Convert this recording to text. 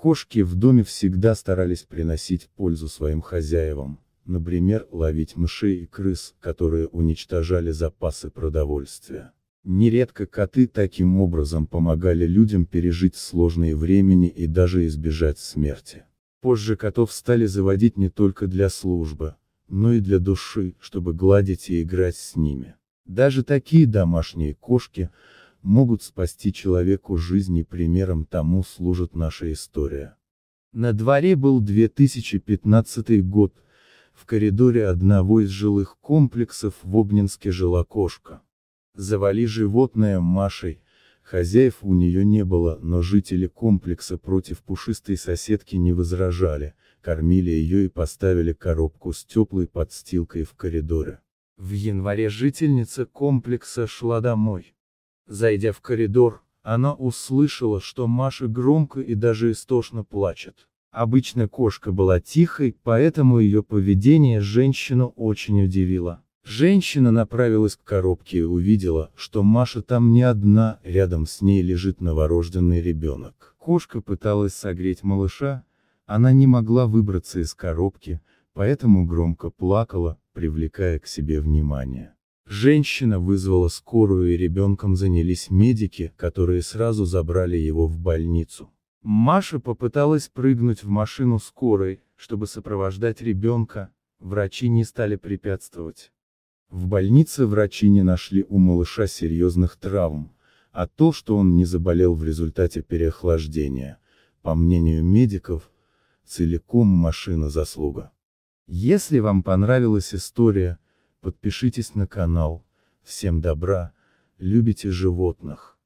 Кошки в доме всегда старались приносить пользу своим хозяевам, например, ловить мышей и крыс, которые уничтожали запасы продовольствия. Нередко коты таким образом помогали людям пережить сложные времени и даже избежать смерти. Позже котов стали заводить не только для службы, но и для души, чтобы гладить и играть с ними. Даже такие домашние кошки, могут спасти человеку жизни примером тому служит наша история. На дворе был 2015 год, в коридоре одного из жилых комплексов в Обнинске жила кошка. Завали животное Машей, хозяев у нее не было, но жители комплекса против пушистой соседки не возражали, кормили ее и поставили коробку с теплой подстилкой в коридоре. В январе жительница комплекса шла домой. Зайдя в коридор, она услышала, что Маша громко и даже истошно плачет. Обычно кошка была тихой, поэтому ее поведение женщину очень удивило. Женщина направилась к коробке и увидела, что Маша там не одна, рядом с ней лежит новорожденный ребенок. Кошка пыталась согреть малыша, она не могла выбраться из коробки, поэтому громко плакала, привлекая к себе внимание. Женщина вызвала скорую и ребенком занялись медики, которые сразу забрали его в больницу. Маша попыталась прыгнуть в машину скорой, чтобы сопровождать ребенка, врачи не стали препятствовать. В больнице врачи не нашли у малыша серьезных травм, а то, что он не заболел в результате переохлаждения, по мнению медиков, целиком машина заслуга. Если вам понравилась история, Подпишитесь на канал. Всем добра. Любите животных.